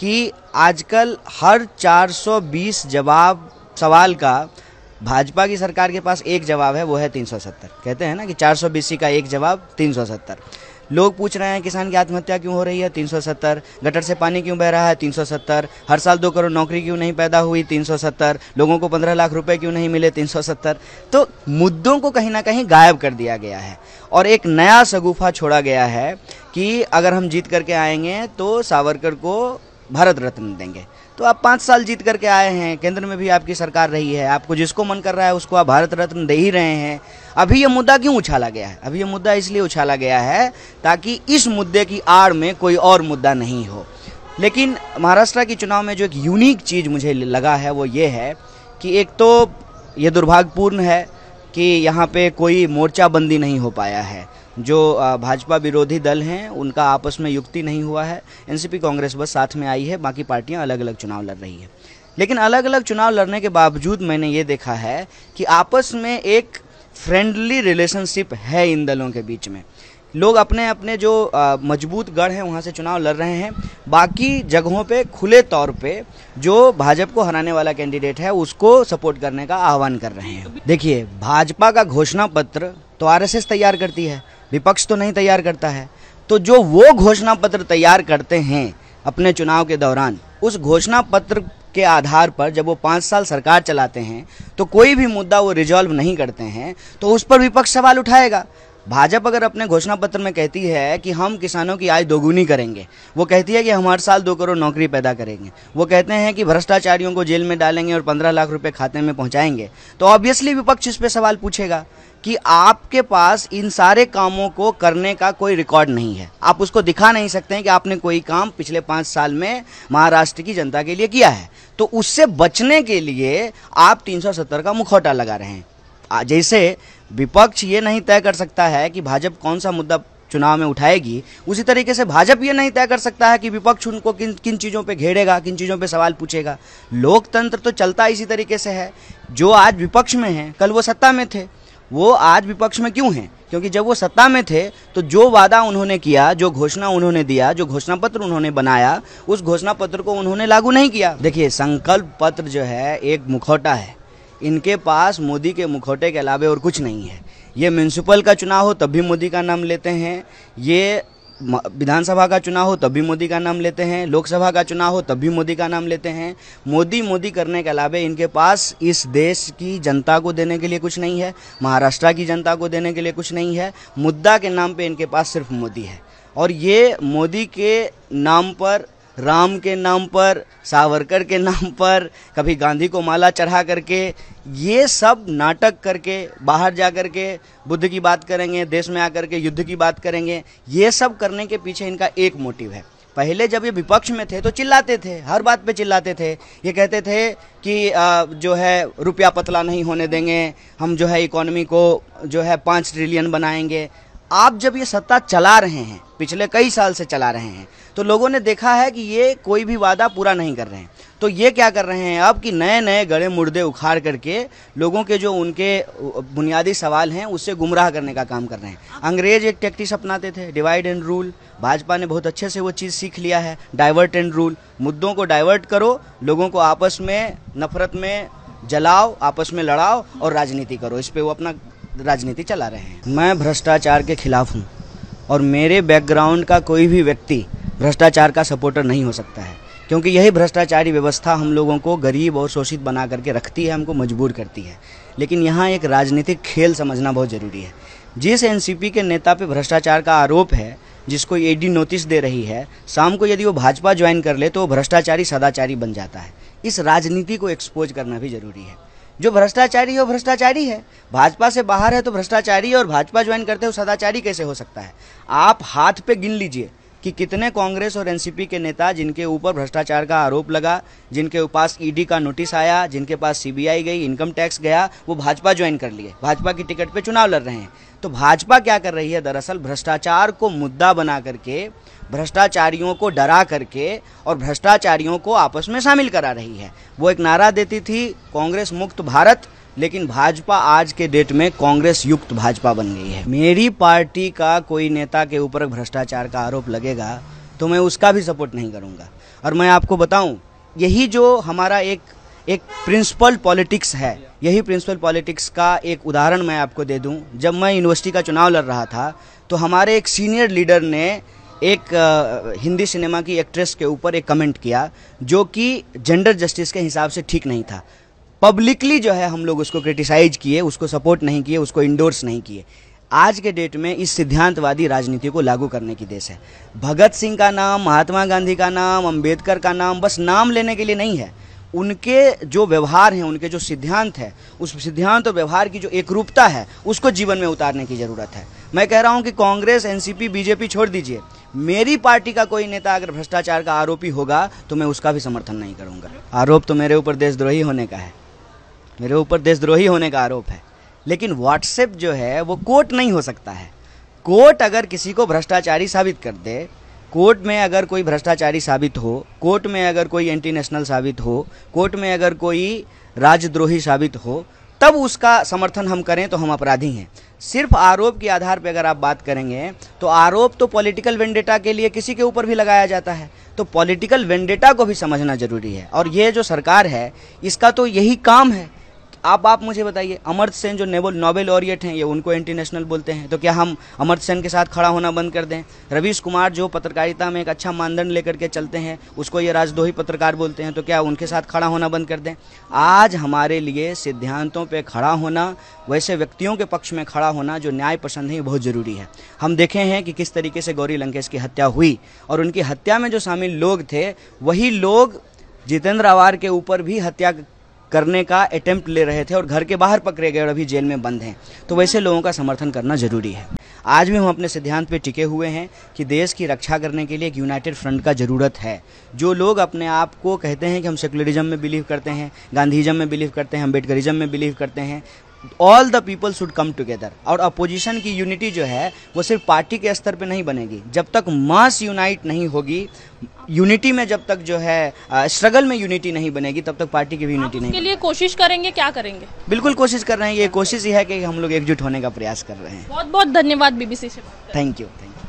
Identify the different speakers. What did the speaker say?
Speaker 1: कि आजकल हर 420 जवाब सवाल का भाजपा की सरकार के पास एक जवाब है वो है 370 कहते हैं ना कि 420 का एक जवाब 370 लोग पूछ रहे हैं किसान की आत्महत्या क्यों हो रही है 370 गटर से पानी क्यों बह रहा है 370 हर साल दो करोड़ नौकरी क्यों नहीं पैदा हुई 370 लोगों को 15 लाख रुपए क्यों नहीं मिले 370 तो मुद्दों को कहीं ना कहीं गायब कर दिया गया है और एक नया सगुफा छोड़ा गया है कि अगर हम जीत करके आएंगे तो सावरकर को भारत रत्न देंगे तो आप पाँच साल जीत करके आए हैं केंद्र में भी आपकी सरकार रही है आपको जिसको मन कर रहा है उसको आप भारत रत्न दे ही रहे हैं अभी यह मुद्दा क्यों उछाला गया है अभी ये मुद्दा इसलिए उछाला गया है ताकि इस मुद्दे की आड़ में कोई और मुद्दा नहीं हो लेकिन महाराष्ट्र के चुनाव में जो एक यूनिक चीज़ मुझे लगा है वो ये है कि एक तो ये दुर्भाग्यपूर्ण है कि यहाँ पे कोई मोर्चाबंदी नहीं हो पाया है जो भाजपा विरोधी दल हैं उनका आपस में युक्ति नहीं हुआ है एनसीपी कांग्रेस बस साथ में आई है बाकी पार्टियां अलग अलग चुनाव लड़ रही है लेकिन अलग अलग चुनाव लड़ने के बावजूद मैंने ये देखा है कि आपस में एक फ्रेंडली रिलेशनशिप है इन दलों के बीच में लोग अपने अपने जो मजबूत गढ़ हैं वहाँ से चुनाव लड़ रहे हैं बाकी जगहों पे खुले तौर पे जो भाजपा को हराने वाला कैंडिडेट है उसको सपोर्ट करने का आह्वान कर रहे हैं देखिए भाजपा का घोषणा पत्र तो आरएसएस तैयार करती है विपक्ष तो नहीं तैयार करता है तो जो वो घोषणा पत्र तैयार करते हैं अपने चुनाव के दौरान उस घोषणा पत्र के आधार पर जब वो पाँच साल सरकार चलाते हैं तो कोई भी मुद्दा वो रिजॉल्व नहीं करते हैं तो उस पर विपक्ष सवाल उठाएगा भाजपा अगर अपने घोषणा पत्र में कहती है कि हम किसानों की आय दोगुनी करेंगे वो कहती है कि हम हर साल दो करोड़ नौकरी पैदा करेंगे वो कहते हैं कि भ्रष्टाचारियों को जेल में डालेंगे और पंद्रह लाख रुपये खाते में पहुंचाएंगे तो ऑब्वियसली विपक्ष इस पर सवाल पूछेगा कि आपके पास इन सारे कामों को करने का कोई रिकॉर्ड नहीं है आप उसको दिखा नहीं सकते हैं कि आपने कोई काम पिछले पाँच साल में महाराष्ट्र की जनता के लिए किया है तो उससे बचने के लिए आप 370 का मुखौटा लगा रहे हैं जैसे विपक्ष ये नहीं तय कर सकता है कि भाजपा कौन सा मुद्दा चुनाव में उठाएगी उसी तरीके से भाजपा ये नहीं तय कर सकता है कि विपक्ष उनको किन किन चीज़ों पे घेरेगा किन चीज़ों पे सवाल पूछेगा लोकतंत्र तो चलता इसी तरीके से है जो आज विपक्ष में है कल वो सत्ता में थे वो आज विपक्ष में क्यों हैं क्योंकि जब वो सत्ता में थे तो जो वादा उन्होंने किया जो घोषणा उन्होंने दिया जो घोषणा पत्र उन्होंने बनाया उस घोषणा पत्र को उन्होंने लागू नहीं किया देखिए संकल्प पत्र जो है एक मुखौटा है इनके पास मोदी के मुखौटे के अलावे और कुछ नहीं है ये म्यूनसिपल का चुनाव हो तब भी मोदी का नाम लेते हैं ये विधानसभा का चुनाव हो तब भी मोदी का नाम लेते हैं लोकसभा का चुनाव हो तब भी मोदी का नाम लेते हैं मोदी मोदी करने के अलावे इनके पास इस देश की जनता को देने के लिए कुछ नहीं है महाराष्ट्र की जनता को देने के लिए कुछ नहीं है मुद्दा के नाम पे इनके पास सिर्फ मोदी है और ये मोदी के नाम पर राम के नाम पर सावरकर के नाम पर कभी गांधी को माला चढ़ा करके ये सब नाटक करके बाहर जा कर के बुद्ध की बात करेंगे देश में आकर के युद्ध की बात करेंगे ये सब करने के पीछे इनका एक मोटिव है पहले जब ये विपक्ष में थे तो चिल्लाते थे हर बात पे चिल्लाते थे ये कहते थे कि जो है रुपया पतला नहीं होने देंगे हम जो है इकोनॉमी को जो है पाँच ट्रिलियन बनाएंगे आप जब ये सत्ता चला रहे हैं पिछले कई साल से चला रहे हैं तो लोगों ने देखा है कि ये कोई भी वादा पूरा नहीं कर रहे हैं तो ये क्या कर रहे हैं अब कि नए नए गड़े मुर्दे उखाड़ करके लोगों के जो उनके बुनियादी सवाल हैं उससे गुमराह करने का काम कर रहे हैं अंग्रेज एक टैक्टिस अपनाते थे डिवाइड एंड रूल भाजपा ने बहुत अच्छे से वो चीज़ सीख लिया है डाइवर्ट एंड रूल मुद्दों को डाइवर्ट करो लोगों को आपस में नफरत में जलाओ आपस में लड़ाओ और राजनीति करो इस पर वो अपना राजनीति चला रहे हैं मैं भ्रष्टाचार के खिलाफ हूँ और मेरे बैकग्राउंड का कोई भी व्यक्ति भ्रष्टाचार का सपोर्टर नहीं हो सकता है क्योंकि यही भ्रष्टाचारी व्यवस्था हम लोगों को गरीब और शोषित बना करके रखती है हमको मजबूर करती है लेकिन यहाँ एक राजनीतिक खेल समझना बहुत ज़रूरी है जिस एनसीपी के नेता पे भ्रष्टाचार का आरोप है जिसको ईडी नोटिस दे रही है शाम को यदि वो भाजपा ज्वाइन कर ले तो वो भ्रष्टाचारी सदाचारी बन जाता है इस राजनीति को एक्सपोज करना भी जरूरी है जो भ्रष्टाचारी है वो भ्रष्टाचारी है भाजपा से बाहर है तो भ्रष्टाचारी और भाजपा ज्वाइन करते हो सदाचारी कैसे हो सकता है आप हाथ पे गिन लीजिए कि कितने कांग्रेस और एनसीपी के नेता जिनके ऊपर भ्रष्टाचार का आरोप लगा जिनके पास ईडी का नोटिस आया जिनके पास सीबीआई गई इनकम टैक्स गया वो भाजपा ज्वाइन कर लिए भाजपा की टिकट पे चुनाव लड़ रहे हैं तो भाजपा क्या कर रही है दरअसल भ्रष्टाचार को मुद्दा बना करके भ्रष्टाचारियों को डरा करके और भ्रष्टाचारियों को आपस में शामिल करा रही है वो एक नारा देती थी कांग्रेस मुक्त भारत लेकिन भाजपा आज के डेट में कांग्रेस युक्त भाजपा बन गई है मेरी पार्टी का कोई नेता के ऊपर भ्रष्टाचार का आरोप लगेगा तो मैं उसका भी सपोर्ट नहीं करूँगा और मैं आपको बताऊँ यही जो हमारा एक एक प्रिंसिपल पॉलिटिक्स है यही प्रिंसिपल पॉलिटिक्स का एक उदाहरण मैं आपको दे दूं जब मैं यूनिवर्सिटी का चुनाव लड़ रहा था तो हमारे एक सीनियर लीडर ने एक हिंदी सिनेमा की एक्ट्रेस के ऊपर एक कमेंट किया जो कि जेंडर जस्टिस के हिसाब से ठीक नहीं था पब्लिकली जो है हम लोग उसको क्रिटिसाइज किए उसको सपोर्ट नहीं किए उसको इंडोर्स नहीं किए आज के डेट में इस सिद्धांतवादी राजनीति को लागू करने की देश है भगत सिंह का नाम महात्मा गांधी का नाम अंबेडकर का नाम बस नाम लेने के लिए नहीं है उनके जो व्यवहार हैं उनके जो सिद्धांत है उस सिद्धांत और व्यवहार की जो एकरूपता है उसको जीवन में उतारने की ज़रूरत है मैं कह रहा हूँ कि कांग्रेस एनसीपी बीजेपी छोड़ दीजिए मेरी पार्टी का कोई नेता अगर भ्रष्टाचार का आरोपी होगा तो मैं उसका भी समर्थन नहीं करूंगा आरोप तो मेरे ऊपर देशद्रोही होने का है मेरे ऊपर देशद्रोही होने का आरोप है लेकिन व्हाट्सएप जो है वो कोर्ट नहीं हो सकता है कोर्ट अगर किसी को भ्रष्टाचारी साबित कर दे कोर्ट में अगर कोई भ्रष्टाचारी साबित हो कोर्ट में अगर कोई एंटी नेशनल साबित हो कोर्ट में अगर कोई राजद्रोही साबित हो तब उसका समर्थन हम करें तो हम अपराधी हैं सिर्फ आरोप के आधार पर अगर आप बात करेंगे तो आरोप तो पॉलिटिकल वेंडेटा के लिए किसी के ऊपर भी लगाया जाता है तो पॉलिटिकल वेंडेटा को भी समझना जरूरी है और ये जो सरकार है इसका तो यही काम है आप आप मुझे बताइए अमर सेन जो नेबल नोबेल ऑरियट हैं ये उनको इंटरनेशनल बोलते हैं तो क्या हम अमर सेन के साथ खड़ा होना बंद कर दें रवीश कुमार जो पत्रकारिता में एक अच्छा मानदंड लेकर के चलते हैं उसको ये राजदोही पत्रकार बोलते हैं तो क्या उनके साथ खड़ा होना बंद कर दें आज हमारे लिए सिद्धांतों पर खड़ा होना वैसे व्यक्तियों के पक्ष में खड़ा होना जो न्याय पसंद है बहुत ज़रूरी है हम देखे हैं कि किस तरीके से गौरी लंकेश की हत्या हुई और उनकी हत्या में जो शामिल लोग थे वही लोग जितेंद्र आवार के ऊपर भी हत्या करने का अटेम्प्ट ले रहे थे और घर के बाहर पकड़े गए और अभी जेल में बंद हैं तो वैसे लोगों का समर्थन करना जरूरी है आज भी हम अपने सिद्धांत पे टिके हुए हैं कि देश की रक्षा करने के लिए एक यूनाइटेड फ्रंट का ज़रूरत है जो लोग अपने आप को कहते हैं कि हम सेकुलरिज्म में बिलीव करते हैं गांधीजम में बिलीव करते हैं अम्बेडकरिज्म में बिलीव करते हैं all the people should come together और अपोजिशन की यूनिटी जो है वो सिर्फ पार्टी के स्तर पे नहीं बनेगी जब तक मास यूनाइट नहीं होगी यूनिटी में जब तक जो है स्ट्रगल में यूनिटी नहीं बनेगी तब तक पार्टी की भी यूनिटी नहीं के लिए कोशिश करेंगे क्या करेंगे बिल्कुल कोशिश कर रहे हैं ये कोशिश ही है कि हम लोग एकजुट होने का प्रयास कर रहे हैं बहुत बहुत धन्यवाद बीबीसी से थैंक यू